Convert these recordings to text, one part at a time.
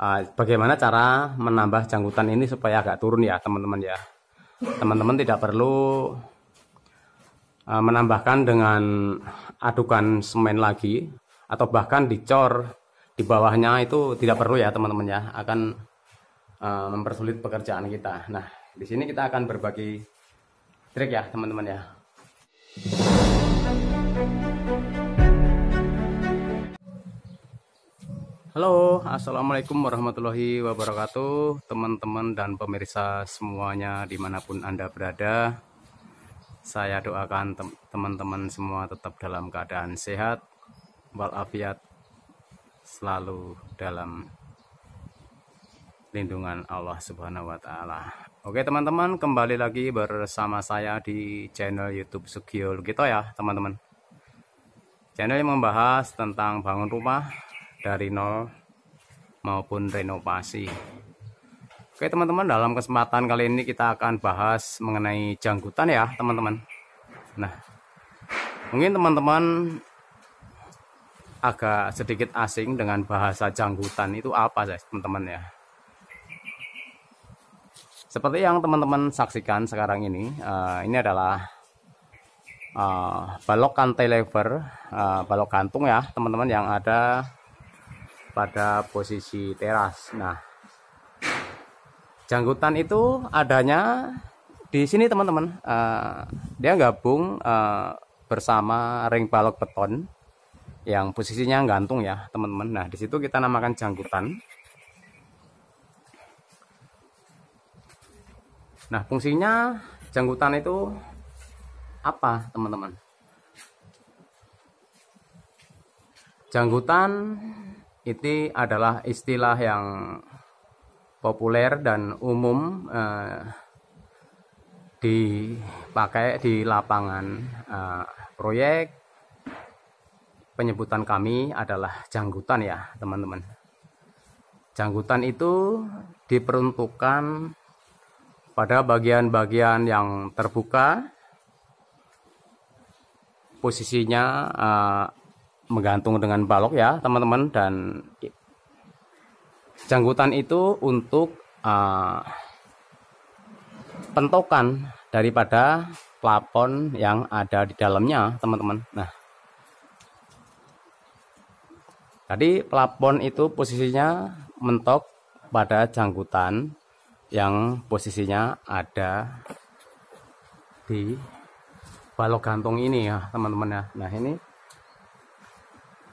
Ah, bagaimana cara menambah jangkutan ini supaya agak turun ya teman-teman ya teman-teman tidak perlu uh, menambahkan dengan adukan semen lagi atau bahkan dicor di bawahnya itu tidak perlu ya teman-teman ya akan uh, mempersulit pekerjaan kita nah di sini kita akan berbagi trik ya teman-teman ya Thank you. Halo, Assalamualaikum warahmatullahi wabarakatuh Teman-teman dan pemirsa semuanya dimanapun Anda berada Saya doakan teman-teman semua tetap dalam keadaan sehat Walafiat Selalu dalam lindungan Allah Subhanahu wa taala. Oke teman-teman, kembali lagi bersama saya di channel YouTube Sugio Gitu ya, teman-teman. Channel yang membahas tentang bangun rumah, dari nol maupun renovasi. Oke teman-teman dalam kesempatan kali ini kita akan bahas mengenai janggutan ya teman-teman. Nah mungkin teman-teman agak sedikit asing dengan bahasa janggutan itu apa sih teman-teman ya. Seperti yang teman-teman saksikan sekarang ini, uh, ini adalah uh, eh, balok cantilever, uh, eh, balok gantung ya teman-teman yang ada pada posisi teras. Nah, janggutan itu adanya di sini teman-teman. Uh, dia gabung uh, bersama ring balok beton yang posisinya gantung ya teman-teman. Nah, di situ kita namakan janggutan. Nah, fungsinya janggutan itu apa, teman-teman? Janggutan itu adalah istilah yang populer dan umum eh, dipakai di lapangan eh, proyek. Penyebutan kami adalah janggutan ya, teman-teman. Janggutan itu diperuntukkan pada bagian-bagian yang terbuka posisinya eh, menggantung dengan balok ya teman-teman dan janggutan itu untuk uh, pentokan daripada plafon yang ada di dalamnya teman-teman nah tadi plafon itu posisinya mentok pada janggutan yang posisinya ada di balok gantung ini ya teman-teman ya nah ini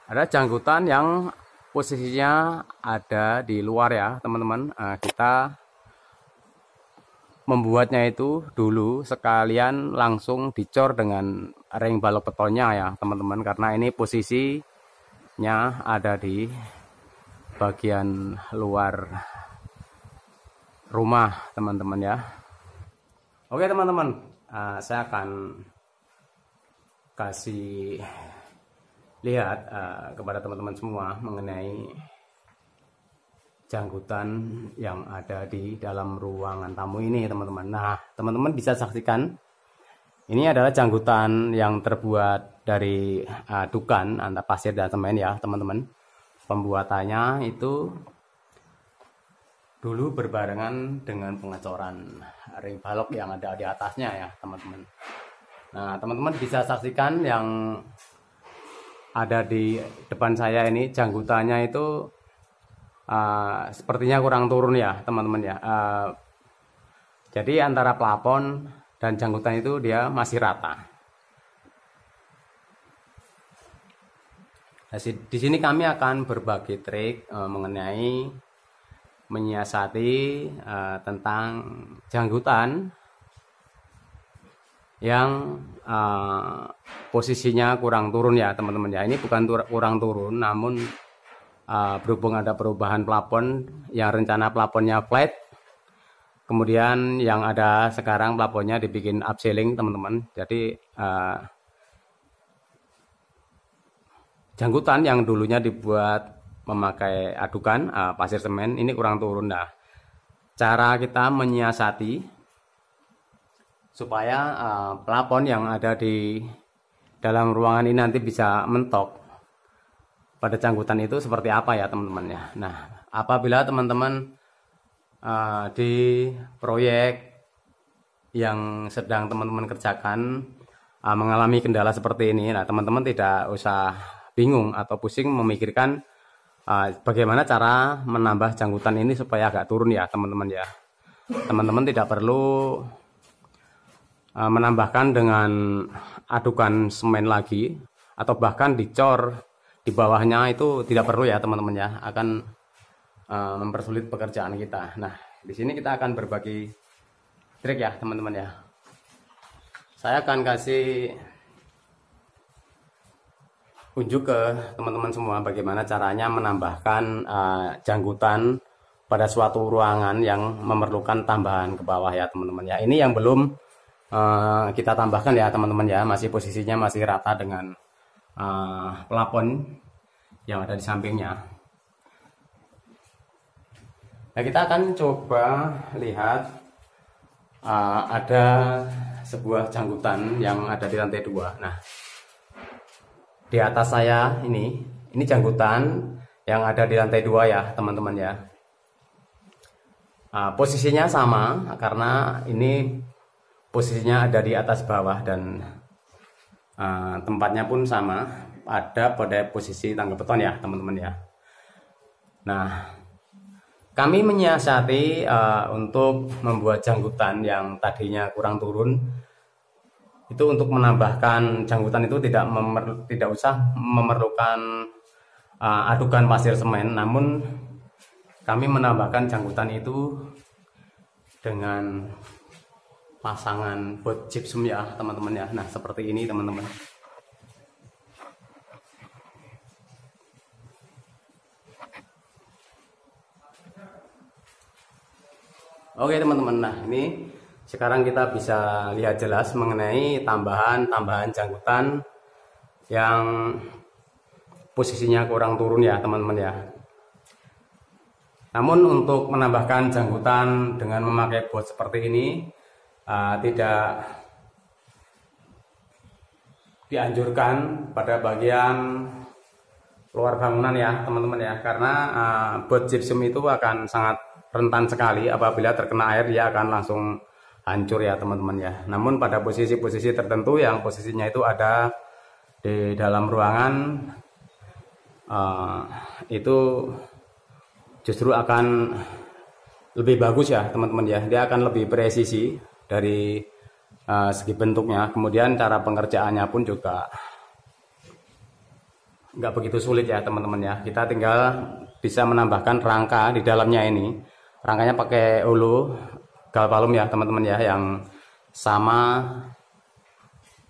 ada jangkutan yang posisinya ada di luar ya teman-teman nah, kita membuatnya itu dulu sekalian langsung dicor dengan ring balok betonnya ya teman-teman karena ini posisinya ada di bagian luar rumah teman-teman ya oke teman-teman uh, saya akan kasih lihat uh, kepada teman-teman semua mengenai janggutan yang ada di dalam ruangan tamu ini teman-teman. Nah teman-teman bisa saksikan ini adalah janggutan yang terbuat dari uh, dukan antara pasir dan semen ya teman-teman. Pembuatannya itu dulu berbarengan dengan pengecoran ring balok yang ada di atasnya ya teman-teman. Nah teman-teman bisa saksikan yang ada di depan saya ini janggutannya itu uh, sepertinya kurang turun ya teman-teman ya. Uh, jadi antara plafon dan janggutan itu dia masih rata. Nah, di sini kami akan berbagi trik uh, mengenai menyiasati uh, tentang janggutan yang uh, posisinya kurang turun ya teman-teman ya ini bukan tur kurang turun namun uh, berhubung ada perubahan plafon yang rencana plafonnya flat kemudian yang ada sekarang plafonnya dibikin upselling teman-teman jadi uh, eh, jangkutan yang dulunya dibuat memakai adukan uh, pasir semen ini kurang turun dah cara kita menyiasati supaya uh, eh, plafon yang ada di dalam ruangan ini nanti bisa mentok pada cangkutan itu seperti apa ya teman-teman ya. Nah, apabila teman-teman uh, di proyek yang sedang teman-teman kerjakan uh, mengalami kendala seperti ini, nah teman-teman tidak usah bingung atau pusing memikirkan uh, bagaimana cara menambah cangkutan ini supaya agak turun ya teman-teman ya. Teman-teman tidak perlu E, menambahkan dengan adukan semen lagi atau bahkan dicor di bawahnya itu tidak perlu ya teman-teman ya akan uh, mempersulit pekerjaan kita. Nah di sini kita akan berbagi trik ya teman-teman ya. Saya akan kasih unjuk ke teman-teman semua bagaimana caranya menambahkan uh, janggutan pada suatu ruangan yang memerlukan tambahan ke bawah ya teman-teman ya. Ini yang belum uh, kita tambahkan ya teman-teman ya masih posisinya masih rata dengan uh, pelapon yang ada di sampingnya nah kita akan coba lihat uh, ada sebuah janggutan yang ada di lantai dua nah di atas saya ini ini janggutan yang ada di lantai dua ya teman-teman ya uh, posisinya sama karena ini posisinya ada di atas bawah dan uh, tempatnya pun sama ada pada posisi tangga beton ya teman-teman ya nah kami menyiasati uh, untuk membuat janggutan yang tadinya kurang turun itu untuk menambahkan janggutan itu tidak memer, tidak usah memerlukan uh, adukan pasir semen namun kami menambahkan janggutan itu dengan pasangan buat gypsum ya teman-teman ya nah seperti ini teman-teman oke teman-teman nah ini sekarang kita bisa lihat jelas mengenai tambahan-tambahan jangkutan yang posisinya kurang turun ya teman-teman ya namun untuk menambahkan jangkutan dengan memakai bot seperti ini uh, tidak dianjurkan pada bagian luar bangunan ya teman-teman ya karena uh, bot gypsum itu akan sangat rentan sekali apabila terkena air dia akan langsung hancur ya teman-teman ya namun pada posisi-posisi tertentu yang posisinya itu ada di dalam ruangan uh, itu justru akan lebih bagus ya teman-teman ya dia akan lebih presisi dari uh, segi bentuknya. Kemudian cara pengerjaannya pun juga nggak begitu sulit ya teman-teman ya. Kita tinggal bisa menambahkan rangka di dalamnya ini. Rangkanya pakai ulu galvalum ya teman-teman ya yang sama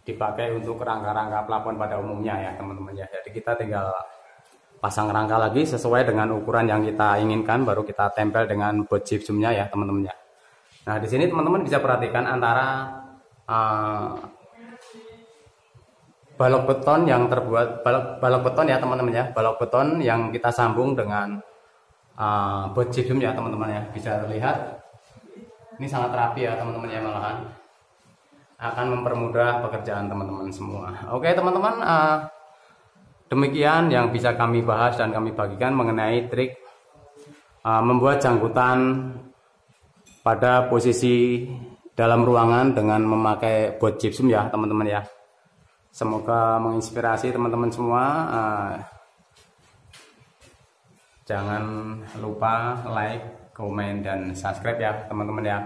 dipakai untuk rangka-rangka plafon pada umumnya ya teman-teman ya. Jadi kita tinggal pasang rangka lagi sesuai dengan ukuran yang kita inginkan baru kita tempel dengan bot ya teman-teman ya. Nah, di sini teman-teman bisa perhatikan antara uh, balok beton yang terbuat balok, balok beton ya teman-teman ya, balok beton yang kita sambung dengan uh, eh, botjidum ya teman-teman ya. Bisa terlihat ini sangat rapi ya teman-teman ya malahan akan mempermudah pekerjaan teman-teman semua. Oke teman-teman, uh, demikian yang bisa kami bahas dan kami bagikan mengenai trik uh, membuat jangkutan pada posisi dalam ruangan dengan memakai bot gypsum ya teman-teman ya. Semoga menginspirasi teman-teman semua. Ah. jangan lupa like, komen, dan subscribe ya teman-teman ya.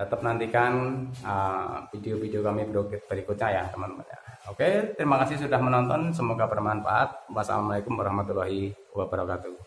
Tetap nantikan ah, video-video uh, kami berikutnya ya teman-teman ya. Oke, terima kasih sudah menonton. Semoga bermanfaat. Wassalamualaikum warahmatullahi wabarakatuh.